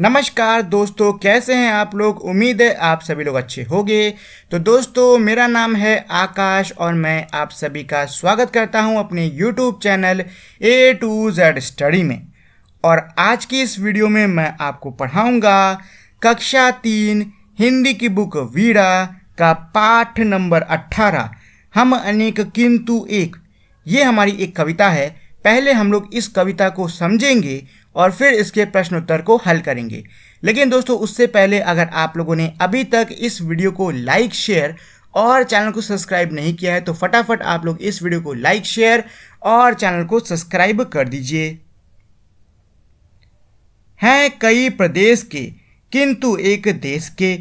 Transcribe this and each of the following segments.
नमस्कार दोस्तों कैसे हैं आप लोग उम्मीद है आप सभी लोग अच्छे होंगे तो दोस्तों मेरा नाम है आकाश और मैं आप सभी का स्वागत करता हूं अपने YouTube channel A to Z study में और आज की इस वीडियो में मैं आपको पढ़ाऊंगा कक्षा तीन हिंदी की बुक वीड़ा का पाठ नंबर अट्ठारह हम अनेक किंतु एक ये हमारी एक कविता है पहले हम लोग इस कविता को समझेंगे और फिर इसके प्रश्न उत्तर को हल करेंगे लेकिन दोस्तों उससे पहले अगर आप लोगों ने अभी तक इस वीडियो को लाइक शेयर और चैनल को सब्सक्राइब नहीं किया है तो फटाफट आप लोग इस वीडियो को लाइक शेयर और चैनल को सब्सक्राइब कर दीजिए हैं कई प्रदेश के किंतु एक देश के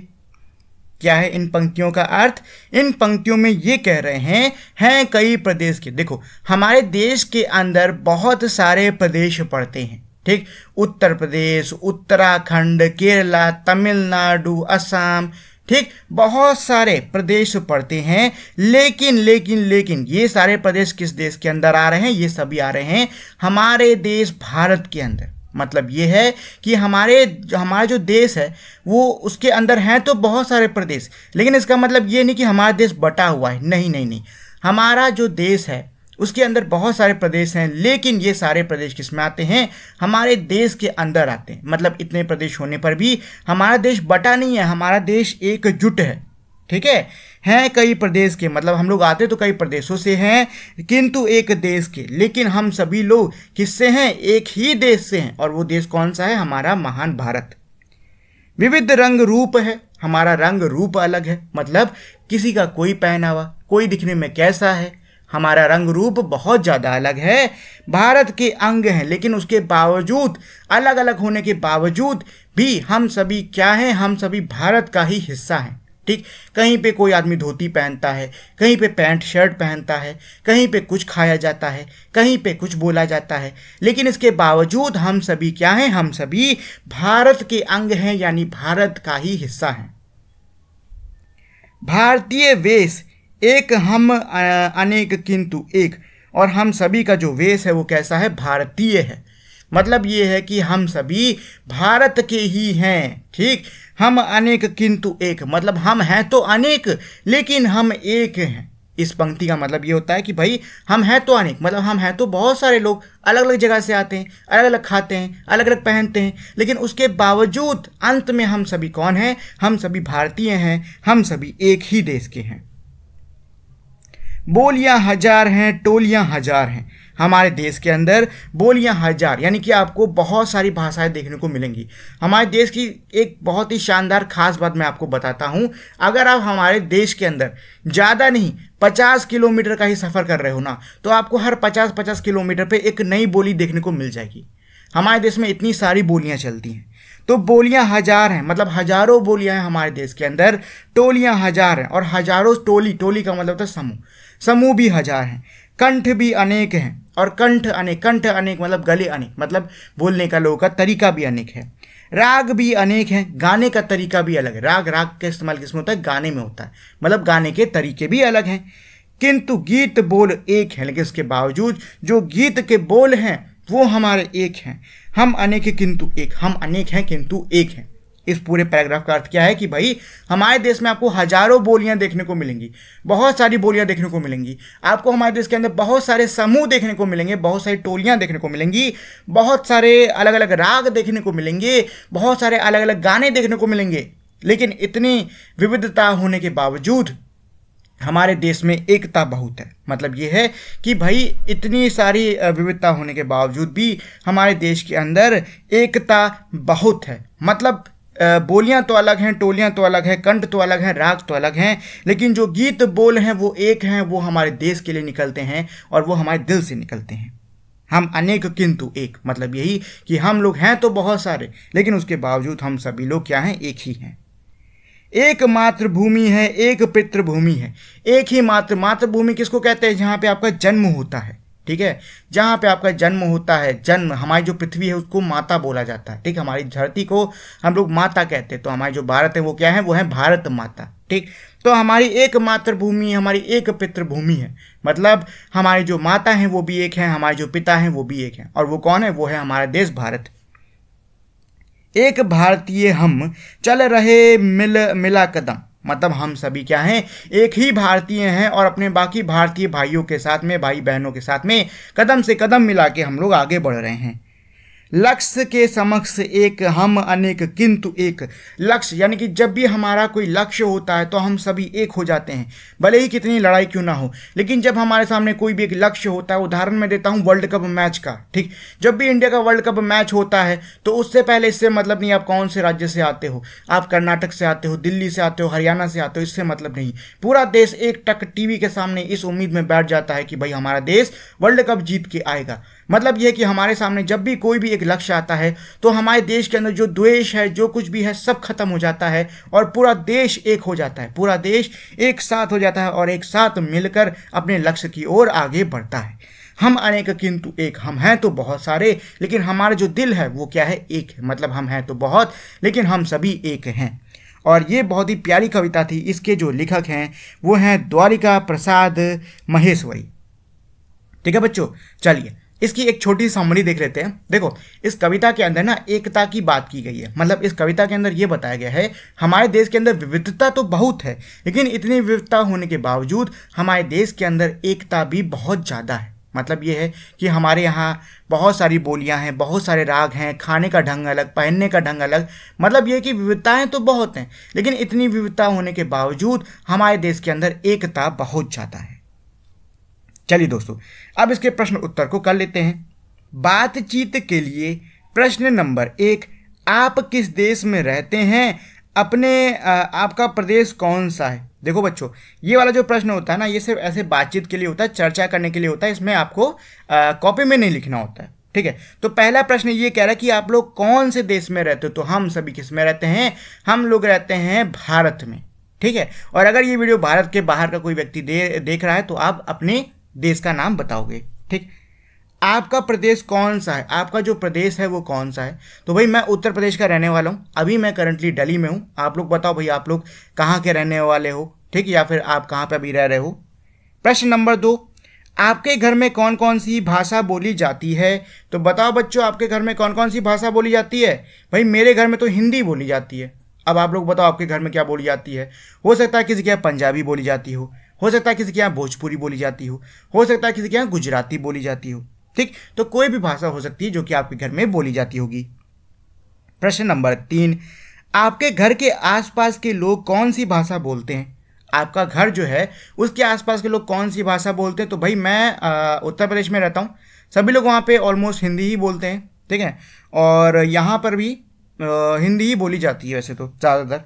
क्या है इन पंक्तियों का अर्थ इन पंक्तियों में ये कह रहे हैं हैं कई प्रदेश के देखो हमारे देश के अंदर बहुत सारे प्रदेश पड़ते हैं ठीक उत्तर प्रदेश उत्तराखंड केरला तमिलनाडु असम ठीक बहुत सारे प्रदेश पड़ते हैं लेकिन लेकिन लेकिन ये सारे प्रदेश किस देश के अंदर आ रहे हैं ये सभी आ रहे हैं हमारे देश भारत के अंदर मतलब ये है कि हमारे हमारा जो देश है वो उसके अंदर हैं तो बहुत सारे प्रदेश लेकिन इसका मतलब ये नहीं कि हमारा देश बटा हुआ है नहीं नहीं नहीं हमारा जो देश है उसके अंदर बहुत सारे प्रदेश हैं लेकिन ये सारे प्रदेश किस में आते हैं हमारे देश के अंदर आते हैं मतलब इतने प्रदेश होने पर भी हमारा देश बटा नहीं है हमारा देश एकजुट है ठीक है हैं कई प्रदेश के मतलब हम लोग आते तो कई प्रदेशों से हैं किंतु एक देश के लेकिन हम सभी लोग किससे हैं एक ही देश से हैं और वो देश कौन सा है हमारा महान भारत विविध रंग रूप है हमारा रंग रूप अलग है मतलब किसी का कोई पहनावा कोई दिखने में कैसा है हमारा रंग रूप बहुत ज़्यादा अलग है भारत के अंग हैं लेकिन उसके बावजूद अलग अलग होने के बावजूद भी हम सभी क्या हैं हम सभी भारत का ही हिस्सा हैं ठीक कहीं पे कोई आदमी धोती पहनता है कहीं पे पैंट शर्ट पहनता है कहीं पे कुछ खाया जाता है कहीं पे कुछ बोला जाता है लेकिन इसके बावजूद हम सभी क्या हैं हम सभी भारत के अंग हैं यानी भारत का ही हिस्सा हैं भारतीय वेश एक हम अनेक किंतु एक और हम सभी का जो वेश है वो कैसा है भारतीय है मतलब ये है कि हम सभी भारत के ही हैं ठीक हम अनेक किंतु एक मतलब हम हैं तो अनेक लेकिन हम एक हैं इस पंक्ति का मतलब ये होता है कि भाई हम हैं तो अनेक मतलब हम हैं तो बहुत सारे लोग अलग अलग जगह से आते हैं अलग अलग खाते हैं अलग अलग पहनते हैं लेकिन उसके बावजूद अंत में हम सभी कौन हैं हम सभी भारतीय हैं हम सभी एक ही देश के हैं बोलियां हजार हैं टोलियां हजार हैं हमारे देश के अंदर बोलियां हजार यानी कि आपको बहुत सारी भाषाएं देखने को मिलेंगी हमारे देश की एक बहुत ही शानदार खास बात मैं आपको बताता हूं अगर आप हमारे देश के अंदर ज़्यादा नहीं पचास किलोमीटर का ही सफ़र कर रहे हो ना तो आपको हर पचास पचास किलोमीटर पर एक नई बोली देखने को मिल जाएगी हमारे देश में इतनी सारी बोलियाँ चलती हैं तो बोलियां हजार हैं मतलब हजारों बोलियां हैं हमारे देश के अंदर टोलियां हजार हैं और हजारों टोली टोली का मतलब होता है समूह समूह भी हजार हैं कंठ भी अनेक हैं और कंठ अनेक कंठ अनेक मतलब गले अनेक मतलब बोलने का लोगों का तरीका भी अनेक है राग भी अनेक हैं गाने का तरीका भी अलग है राग राग का इस्तेमाल में होता है गाने में होता है मतलब गाने के तरीके भी अलग हैं किंतु गीत बोल एक है लेकिन इसके बावजूद जो गीत के बोल हैं वो हमारे एक हैं हम अनेक किंतु एक हम अनेक हैं किंतु एक हैं इस पूरे पैराग्राफ का अर्थ क्या है कि भाई हमारे देश में आपको हजारों बोलियां देखने को मिलेंगी बहुत सारी बोलियां देखने को मिलेंगी आपको हमारे देश के अंदर बहुत सारे समूह देखने को मिलेंगे बहुत सारी टोलियां देखने को मिलेंगी बहुत सारे अलग अलग राग देखने को मिलेंगे बहुत सारे अलग अलग गाने देखने को मिलेंगे लेकिन इतनी विविधता होने के बावजूद हमारे देश में एकता बहुत है मतलब ये है कि भाई इतनी सारी विविधता होने के बावजूद भी हमारे देश के अंदर एकता बहुत है मतलब बोलियां तो अलग हैं टोलियां तो अलग हैं कंठ तो अलग हैं राग तो अलग हैं लेकिन जो गीत बोल हैं वो एक हैं वो हमारे देश के लिए निकलते हैं और वो हमारे दिल से निकलते हैं हम अनेक किंतु एक मतलब यही कि हम लोग हैं तो बहुत सारे लेकिन उसके बावजूद हम सभी लोग क्या हैं एक ही हैं एक मातृभूमि है एक पितृभूमि है एक ही मातृ मातृभूमि किसको कहते हैं जहाँ पे आपका जन्म होता है ठीक है जहाँ पे आपका जन्म होता है जन्म हमारी जो पृथ्वी है उसको माता बोला जाता है ठीक हमारी धरती को हम लोग माता कहते हैं तो हमारी जो भारत है वो क्या है वो है भारत माता ठीक तो हमारी एक मातृभूमि हमारी एक पितृभूमि है मतलब हमारी जो माता है वो भी एक है हमारे जो पिता है वो भी एक है और वो कौन है वो है हमारा देश भारत एक भारतीय हम चल रहे मिल मिला कदम मतलब हम सभी क्या हैं एक ही भारतीय हैं और अपने बाकी भारतीय भाइयों के साथ में भाई बहनों के साथ में कदम से कदम मिला के हम लोग आगे बढ़ रहे हैं लक्ष्य के समक्ष एक हम अनेक किंतु एक लक्ष्य यानी कि जब भी हमारा कोई लक्ष्य होता है तो हम सभी एक हो जाते हैं भले ही कितनी लड़ाई क्यों ना हो लेकिन जब हमारे सामने कोई भी एक लक्ष्य होता है उदाहरण मैं देता हूँ वर्ल्ड कप मैच का ठीक जब भी इंडिया का वर्ल्ड कप मैच होता है तो उससे पहले इससे मतलब नहीं आप कौन से राज्य से आते हो आप कर्नाटक से आते हो दिल्ली से आते हो हरियाणा से आते हो इससे मतलब नहीं पूरा देश एक टक टीवी के सामने इस उम्मीद में बैठ जाता है कि भाई हमारा देश वर्ल्ड कप जीत के आएगा मतलब यह कि हमारे सामने जब भी कोई भी एक लक्ष्य आता है तो हमारे देश के अंदर जो द्वेष है जो कुछ भी है सब खत्म हो जाता है और पूरा देश एक हो जाता है पूरा देश एक साथ हो जाता है और एक साथ मिलकर अपने लक्ष्य की ओर आगे बढ़ता है हम अनेक किंतु एक हम हैं तो बहुत सारे लेकिन हमारा जो दिल है वो क्या है एक है मतलब हम हैं तो बहुत लेकिन हम सभी एक हैं और ये बहुत ही प्यारी कविता थी इसके जो लेखक हैं वो हैं द्वारिका प्रसाद महेश्वरी ठीक है बच्चों चलिए इसकी एक छोटी समरी देख लेते हैं देखो इस कविता के अंदर ना एकता की बात की गई है मतलब इस कविता के अंदर ये बताया गया है हमारे देश के अंदर विविधता तो बहुत है लेकिन इतनी विविधता होने के बावजूद हमारे देश के अंदर एकता भी बहुत ज़्यादा है मतलब ये है कि हमारे यहाँ बहुत सारी बोलियाँ हैं बहुत सारे राग हैं खाने का ढंग अलग पहनने का ढंग अलग मतलब ये कि विविधताएँ तो बहुत हैं लेकिन इतनी विविधता होने के बावजूद हमारे देश के अंदर एकता बहुत ज़्यादा है चलिए दोस्तों अब इसके प्रश्न उत्तर को कर लेते हैं बातचीत के लिए प्रश्न नंबर एक आप किस देश में रहते हैं अपने आपका प्रदेश कौन सा है देखो बच्चों ये वाला जो प्रश्न होता है ना ये सिर्फ ऐसे बातचीत के लिए होता है चर्चा करने के लिए होता है इसमें आपको कॉपी में नहीं लिखना होता है ठीक है तो पहला प्रश्न ये कह रहा है कि आप लोग कौन से देश में रहते हो तो हम सभी किस में रहते हैं हम लोग रहते हैं भारत में ठीक है और अगर ये वीडियो भारत के बाहर का कोई व्यक्ति दे देख रहा है तो आप अपने देश का नाम बताओगे ठीक आपका प्रदेश कौन सा है आपका जो प्रदेश है वो कौन सा है तो भाई मैं उत्तर प्रदेश का रहने वाला हूँ अभी मैं करंटली दिल्ली में हूँ आप लोग बताओ भाई आप लोग कहाँ के रहने वाले हो ठीक या फिर आप कहाँ पर अभी रह रहे हो प्रश्न नंबर दो आपके घर में कौन कौन सी भाषा बोली जाती है तो बताओ बच्चों आपके घर में कौन कौन सी भाषा बोली जाती है भाई मेरे घर में तो हिंदी बोली जाती है अब आप लोग बताओ आपके घर में क्या बोली जाती है हो सकता है किसी के पंजाबी बोली जाती हो हो सकता है किसी के यहाँ भोजपुरी बोली जाती हो हो सकता है किसी के यहाँ गुजराती बोली जाती हो ठीक तो कोई भी भाषा हो सकती है जो कि आपके घर में बोली जाती होगी प्रश्न नंबर तीन आपके घर के आसपास के लोग कौन सी भाषा बोलते हैं आपका घर जो है उसके आसपास के लोग कौन सी भाषा बोलते हैं तो भाई मैं उत्तर प्रदेश में रहता हूँ सभी लोग वहाँ पे ऑलमोस्ट हिंदी ही बोलते हैं ठीक है और यहाँ पर भी आ, हिंदी ही बोली जाती है वैसे तो ज़्यादातर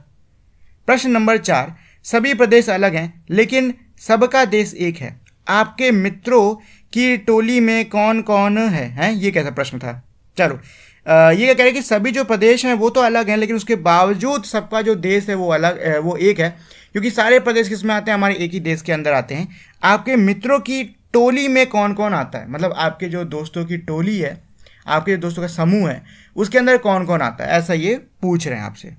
प्रश्न नंबर चार सभी प्रदेश अलग हैं लेकिन सबका देश एक है आपके मित्रों की टोली में कौन कौन है हैं ये कैसा प्रश्न था चलो ये क्या कह रहे हैं कि सभी जो प्रदेश हैं वो तो अलग हैं लेकिन उसके बावजूद सबका जो देश है वो अलग है, वो एक है क्योंकि सारे प्रदेश किसमें आते हैं हमारे एक ही देश के अंदर आते हैं आपके मित्रों की टोली में कौन कौन आता है मतलब आपके जो दोस्तों की टोली है आपके जो दोस्तों का समूह है उसके अंदर कौन कौन आता है ऐसा ये पूछ रहे हैं आपसे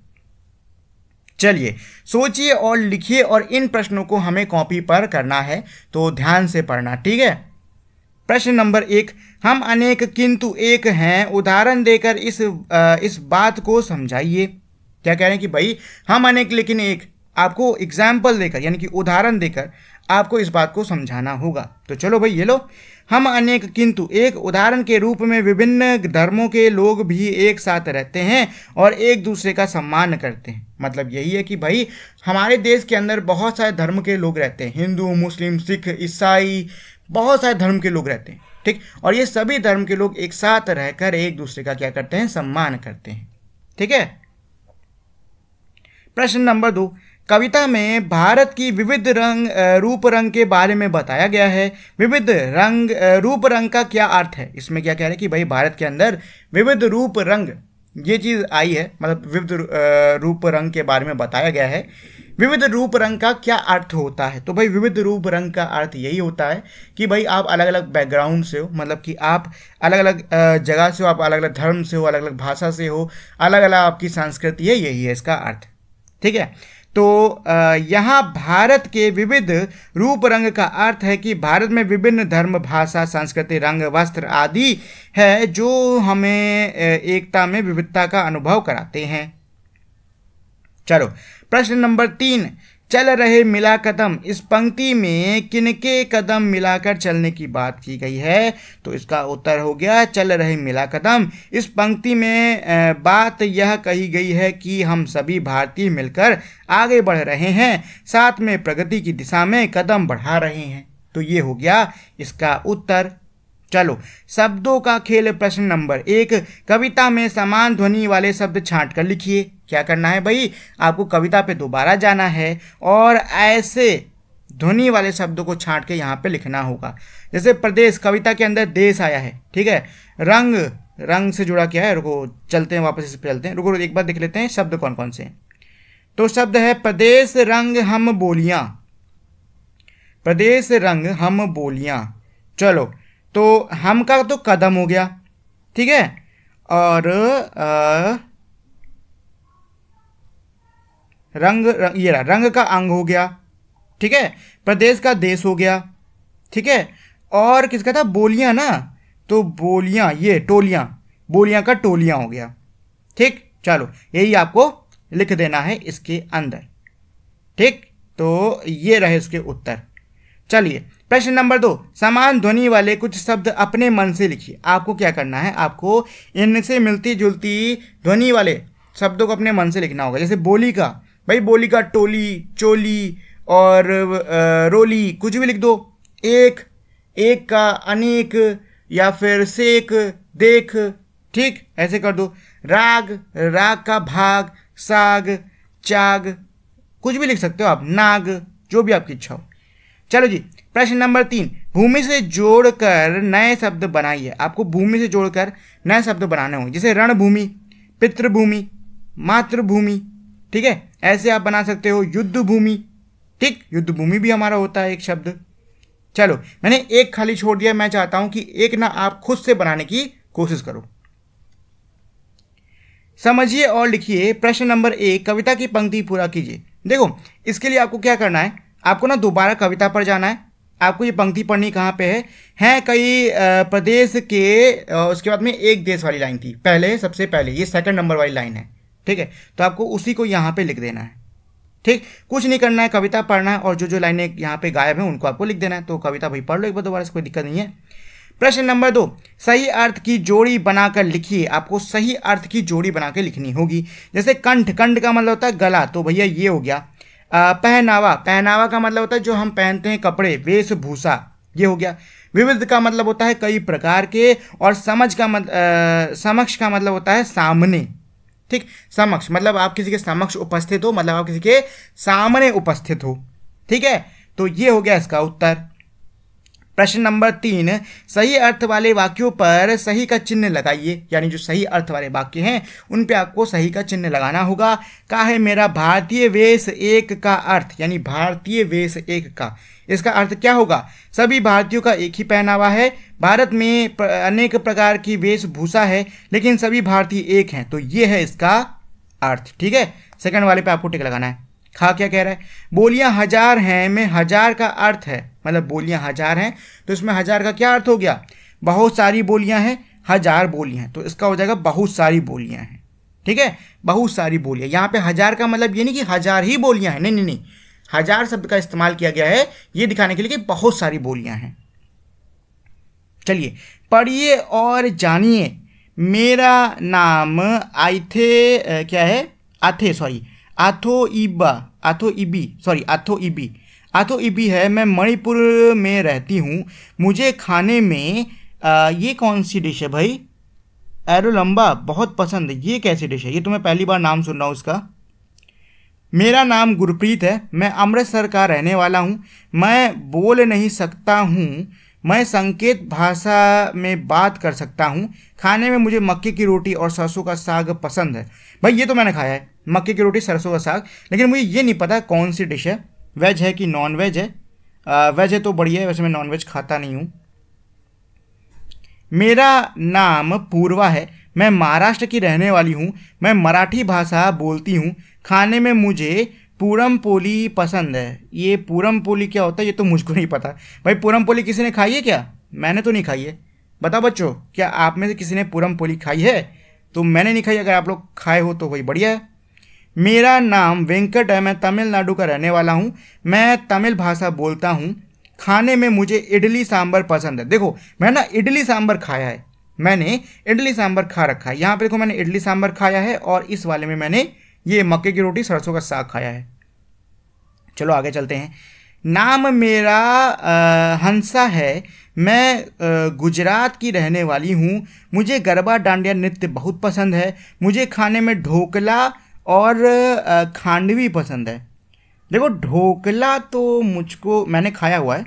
चलिए सोचिए और लिखिए और इन प्रश्नों को हमें कॉपी पर करना है तो ध्यान से पढ़ना ठीक है प्रश्न नंबर एक हम अनेक किंतु एक हैं उदाहरण देकर इस आ, इस बात को समझाइए क्या कह रहे हैं कि भाई हम अनेक लेकिन एक आपको एग्जाम्पल देकर यानी कि उदाहरण देकर आपको इस बात को समझाना होगा तो चलो भाई ये लो हम अनेक किंतु एक उदाहरण के रूप में विभिन्न धर्मों के लोग भी एक साथ रहते हैं और एक दूसरे का सम्मान करते हैं मतलब यही है कि भाई हमारे देश के अंदर बहुत सारे धर्म के लोग रहते हैं हिंदू मुस्लिम सिख ईसाई बहुत सारे धर्म के लोग रहते हैं ठीक और ये सभी धर्म के लोग एक साथ रहकर एक दूसरे का क्या करते हैं सम्मान करते हैं ठीक है प्रश्न नंबर दो कविता में भारत की विविध रंग रूप रंग के बारे में बताया गया है विविध रंग रूप रंग का क्या अर्थ है इसमें क्या कह रहे हैं कि भाई भारत के अंदर विविध रूप रंग ये चीज़ आई है मतलब विविध रूप रंग के बारे में बताया गया है विविध रूप रंग का क्या अर्थ होता है तो भाई विविध रूप रंग का अर्थ यही होता है कि भाई आप अलग अलग बैकग्राउंड से हो मतलब कि आप अलग अलग जगह से हो आप अलग अलग धर्म से हो अलग अलग भाषा से हो अलग अलग आपकी संस्कृति है यही है इसका अर्थ ठीक है तो यहाँ भारत के विविध रूप रंग का अर्थ है कि भारत में विभिन्न धर्म भाषा संस्कृति रंग वस्त्र आदि है जो हमें एकता में विविधता का अनुभव कराते हैं चलो प्रश्न नंबर तीन चल रहे मिला कदम इस पंक्ति में किनके कदम मिलाकर चलने की बात की गई है तो इसका उत्तर हो गया चल रहे मिला कदम इस पंक्ति में बात यह कही गई है कि हम सभी भारतीय मिलकर आगे बढ़ रहे हैं साथ में प्रगति की दिशा में कदम बढ़ा रहे हैं तो ये हो गया इसका उत्तर चलो शब्दों का खेल प्रश्न नंबर एक कविता में समान ध्वनि वाले शब्द छांट कर लिखिए क्या करना है भाई आपको कविता पे दोबारा जाना है और ऐसे ध्वनि वाले शब्दों को छांट के यहाँ पे लिखना होगा जैसे प्रदेश कविता के अंदर देश आया है ठीक है रंग रंग से जुड़ा क्या है रुको चलते हैं वापस इस पर चलते हैं रुको एक बार देख लेते हैं शब्द कौन कौन से तो शब्द है प्रदेश रंग हम बोलियाँ प्रदेश रंग हम बोलियाँ चलो तो हम का तो कदम हो गया ठीक है और आ, रंग, रंग ये रहा रंग का अंग हो गया ठीक है प्रदेश का देश हो गया ठीक है और किसका था बोलियां ना तो बोलियां ये टोलियां बोलियां का टोलियां हो गया ठीक चलो यही आपको लिख देना है इसके अंदर ठीक तो ये रहे इसके उत्तर चलिए प्रश्न नंबर दो समान ध्वनि वाले कुछ शब्द अपने मन से लिखिए आपको क्या करना है आपको इनसे मिलती जुलती ध्वनि वाले शब्दों को अपने मन से लिखना होगा जैसे बोली का भाई बोली का टोली चोली और रोली कुछ भी लिख दो एक एक का अनेक या फिर सेक देख ठीक ऐसे कर दो राग राग का भाग साग चाग कुछ भी लिख सकते हो आप नाग जो भी आपकी इच्छा हो चलो जी प्रश्न नंबर तीन भूमि से जोड़कर नए शब्द बनाइए आपको भूमि से जोड़कर नए शब्द बनाने होंगे जैसे रणभूमि पितृभूमि मातृभूमि ठीक है ऐसे आप बना सकते हो युद्ध भूमि ठीक युद्ध भूमि भी हमारा होता है एक शब्द चलो मैंने एक खाली छोड़ दिया मैं चाहता हूं कि एक ना आप खुद से बनाने की कोशिश करो समझिए और लिखिए प्रश्न नंबर एक कविता की पंक्ति पूरा कीजिए देखो इसके लिए आपको क्या करना है आपको ना दोबारा कविता पर जाना है आपको ये पंक्ति पढ़नी कहाँ पे है हैं कई प्रदेश के उसके बाद में एक देश वाली लाइन थी पहले सबसे पहले ये सेकंड नंबर वाली लाइन है ठीक है तो आपको उसी को यहाँ पे लिख देना है ठीक कुछ नहीं करना है कविता पढ़ना है और जो जो लाइनें यहाँ पे गायब हैं उनको आपको लिख देना है तो कविता भाई पढ़ लो एक बार दोबारा से कोई दिक्कत नहीं है प्रश्न नंबर दो सही अर्थ की जोड़ी बनाकर लिखिए आपको सही अर्थ की जोड़ी बनाकर लिखनी होगी जैसे कंठ कंठ का मतलब होता है गला तो भैया ये हो गया पहनावा पहनावा का मतलब होता है जो हम पहनते हैं कपड़े वेशभूषा ये हो गया विविध का मतलब होता है कई प्रकार के और समझ का मत आ, समक्ष का मतलब होता है सामने ठीक समक्ष मतलब आप किसी के समक्ष उपस्थित हो मतलब आप किसी के सामने उपस्थित हो ठीक है तो ये हो गया इसका उत्तर प्रश्न नंबर तीन सही अर्थ वाले वाक्यों पर सही का चिन्ह लगाइए यानी जो सही अर्थ वाले वाक्य हैं उन पे आपको सही का चिन्ह लगाना होगा का है मेरा भारतीय वेश एक का अर्थ यानी भारतीय वेश एक का इसका अर्थ क्या होगा सभी भारतीयों का एक ही पहनावा है भारत में अनेक प्रकार की वेशभूषा है लेकिन सभी भारतीय एक हैं तो ये है इसका अर्थ ठीक है सेकेंड वाले पर आपको टिक लगाना है खा क्या कह रहा है बोलियां हजार हैं में हजार का अर्थ है मतलब बोलियां हजार हैं तो इसमें हजार का क्या अर्थ हो गया बहुत सारी बोलियां हैं हजार बोलियां हैं तो इसका हो जाएगा बहुत सारी बोलियां हैं ठीक है बहुत सारी बोलियां यहाँ पे हजार का मतलब ये नहीं कि हजार ही बोलियां हैं नहीं नहीं नहीं हजार शब्द का इस्तेमाल किया गया है ये दिखाने के लिए कि बहुत सारी बोलियां हैं चलिए पढ़िए और जानिए मेरा नाम आइथे क्या है आथे सॉरी आथो इबा आथो इबी सॉरी आथो इबी हाथों इबी है मैं मणिपुर में रहती हूँ मुझे खाने में आ, ये कौन सी डिश है भाई एरो लंबा बहुत पसंद है ये कैसी डिश है ये तो मैं पहली बार नाम सुन रहा हूँ उसका मेरा नाम गुरप्रीत है मैं अमृतसर का रहने वाला हूँ मैं बोल नहीं सकता हूँ मैं संकेत भाषा में बात कर सकता हूँ खाने में मुझे मक्के की रोटी और सरसों का साग पसंद है भाई ये तो मैंने खाया है मक्के की रोटी सरसों का साग लेकिन मुझे ये नहीं पता कौन सी डिश है वेज है कि नॉन वेज है आ, वेज है तो बढ़िया है वैसे मैं नॉन वेज खाता नहीं हूँ मेरा नाम पूर्वा है मैं महाराष्ट्र की रहने वाली हूँ मैं मराठी भाषा बोलती हूँ खाने में मुझे पूरम पोली पसंद है ये पूरम पोली क्या होता है ये तो मुझको नहीं पता भाई पूरम पोली किसी ने खाई है क्या मैंने तो नहीं खाई है बताओ बच्चों क्या आप में से किसी ने पूरम पोली खाई है तो मैंने नहीं खाई अगर आप लोग खाए हो तो वही बढ़िया है मेरा नाम वेंकट है मैं तमिलनाडु का रहने वाला हूँ मैं तमिल भाषा बोलता हूँ खाने में मुझे इडली सांभर पसंद है देखो मैं ना इडली सांभर खाया है मैंने इडली सांभर खा रखा है यहाँ पे देखो मैंने इडली सांभर खाया है और इस वाले में मैंने ये मक्के की रोटी सरसों का साग खाया है चलो आगे चलते हैं नाम मेरा आ, हंसा है मैं आ, गुजरात की रहने वाली हूँ मुझे गरबा डांडिया नृत्य बहुत पसंद है मुझे खाने में ढोकला और खांडवी पसंद है देखो ढोकला तो मुझको मैंने खाया हुआ है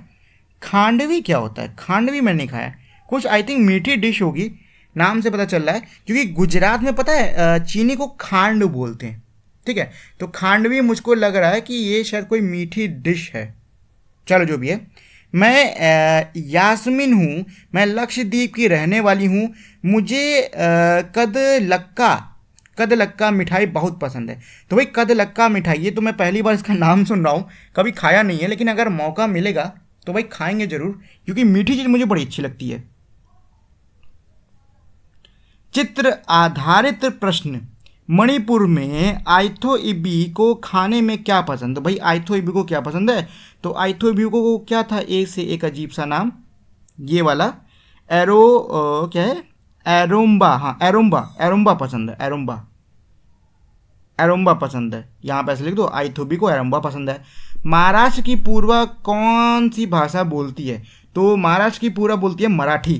खांडवी क्या होता है खांडवी मैंने खाया कुछ आई थिंक मीठी डिश होगी नाम से पता चल रहा है क्योंकि गुजरात में पता है चीनी को खांड बोलते हैं ठीक है तो खांडवी मुझको लग रहा है कि ये शायद कोई मीठी डिश है चलो जो भी है मैं यास्मिन हूँ मैं लक्षद्वीप की रहने वाली हूँ मुझे कद लक्का कदलक्का मिठाई बहुत पसंद है तो भाई कदलक्का मिठाई ये तो मैं पहली बार इसका नाम सुन रहा हूँ कभी खाया नहीं है लेकिन अगर मौका मिलेगा तो भाई खाएंगे ज़रूर क्योंकि मीठी चीज़ मुझे बड़ी अच्छी लगती है चित्र आधारित प्रश्न मणिपुर में आइथो इबी को खाने में क्या पसंद तो भाई आइथो इबी को क्या पसंद है तो आइथो इबी को क्या था एक से एक अजीब सा नाम ये वाला एरो क्या है एरोम्बा हाँ एरोम्बा एरोम्बा पसंद है एरोम्बा एरोम्बा पसंद है यहाँ पे ऐसे लिख दो आइथोबी को एरोम्बा पसंद है महाराष्ट्र की पूर्वा कौन सी भाषा बोलती है तो महाराष्ट्र की पूरा बोलती है मराठी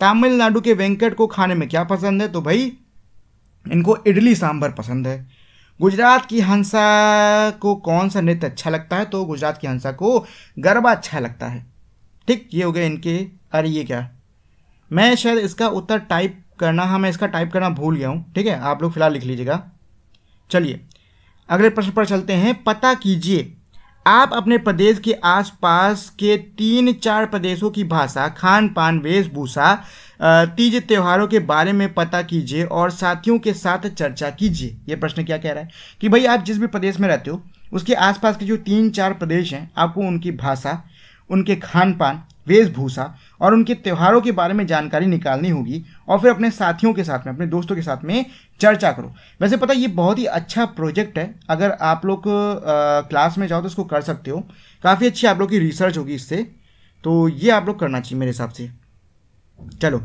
तमिलनाडु के वेंकट को खाने में क्या पसंद है तो भाई इनको इडली सांभर पसंद है गुजरात की हंसा को कौन सा नृत्य अच्छा लगता है तो गुजरात की हंसा को गरबा अच्छा लगता है ठीक ये हो गया इनके अरे ये क्या मैं शायद इसका उत्तर टाइप करना हाँ मैं इसका टाइप करना भूल गया हूँ ठीक है आप लोग फिलहाल लिख लीजिएगा चलिए अगले प्रश्न पर चलते हैं पता कीजिए आप अपने प्रदेश के आसपास के तीन चार प्रदेशों की भाषा खान पान वेशभूषा तीज त्योहारों के बारे में पता कीजिए और साथियों के साथ चर्चा कीजिए ये प्रश्न क्या कह रहा है कि भाई आप जिस भी प्रदेश में रहते हो उसके आसपास के जो तीन चार प्रदेश हैं आपको उनकी भाषा उनके खान पान वेशभूषा और उनके त्यौहारों के बारे में जानकारी निकालनी होगी और फिर अपने साथियों के साथ में अपने दोस्तों के साथ में चर्चा करो वैसे पता ये बहुत ही अच्छा प्रोजेक्ट है अगर आप लोग क्लास में जाओ तो इसको कर सकते हो काफ़ी अच्छी आप लोग की रिसर्च होगी इससे तो ये आप लोग करना चाहिए मेरे हिसाब से चलो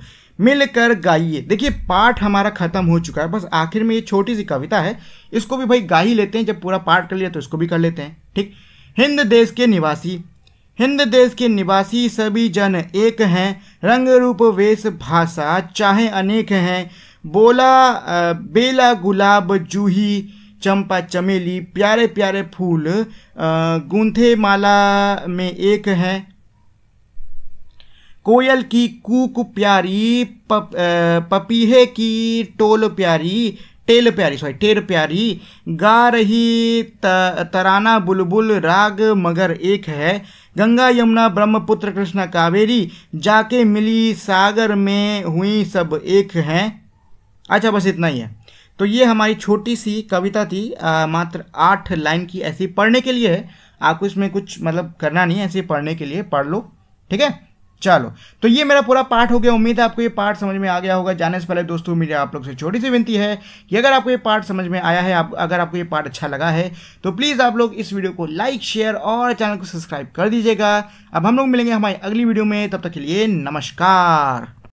मिलकर गाइए देखिए पाठ हमारा खत्म हो चुका है बस आखिर में ये छोटी सी कविता है इसको भी भाई गा ही लेते हैं जब पूरा पाठ कर लिया तो इसको भी कर लेते हैं ठीक हिंद देश के निवासी हिंद देश के निवासी सभी जन एक हैं रंग रूप वेश भाषा चाहे अनेक हैं बोला बेला गुलाब जूही चंपा चमेली प्यारे प्यारे फूल गूंथे माला में एक हैं कोयल की कूक प्यारी पप, पपीहे की टोल प्यारी टेल प्यारी सॉरी टेर प्यारी गा रही त, तराना बुलबुल राग मगर एक है गंगा यमुना ब्रह्मपुत्र कृष्णा कावेरी जाके मिली सागर में हुई सब एक हैं अच्छा बस इतना ही है तो ये हमारी छोटी सी कविता थी आ, मात्र आठ लाइन की ऐसी पढ़ने के लिए है आपको इसमें कुछ मतलब करना नहीं है ऐसे पढ़ने के लिए पढ़ लो ठीक है चलो तो ये मेरा पूरा पार्ट हो गया उम्मीद है आपको ये पार्ट समझ में आ गया होगा जाने से पहले दोस्तों मेरी आप लोग से छोटी सी विनती है कि अगर आपको ये पार्ट समझ में आया है आप अगर आपको ये पार्ट अच्छा लगा है तो प्लीज़ आप लोग इस वीडियो को लाइक शेयर और चैनल को सब्सक्राइब कर दीजिएगा अब हम लोग मिलेंगे हमारी अगली वीडियो में तब तक के लिए नमस्कार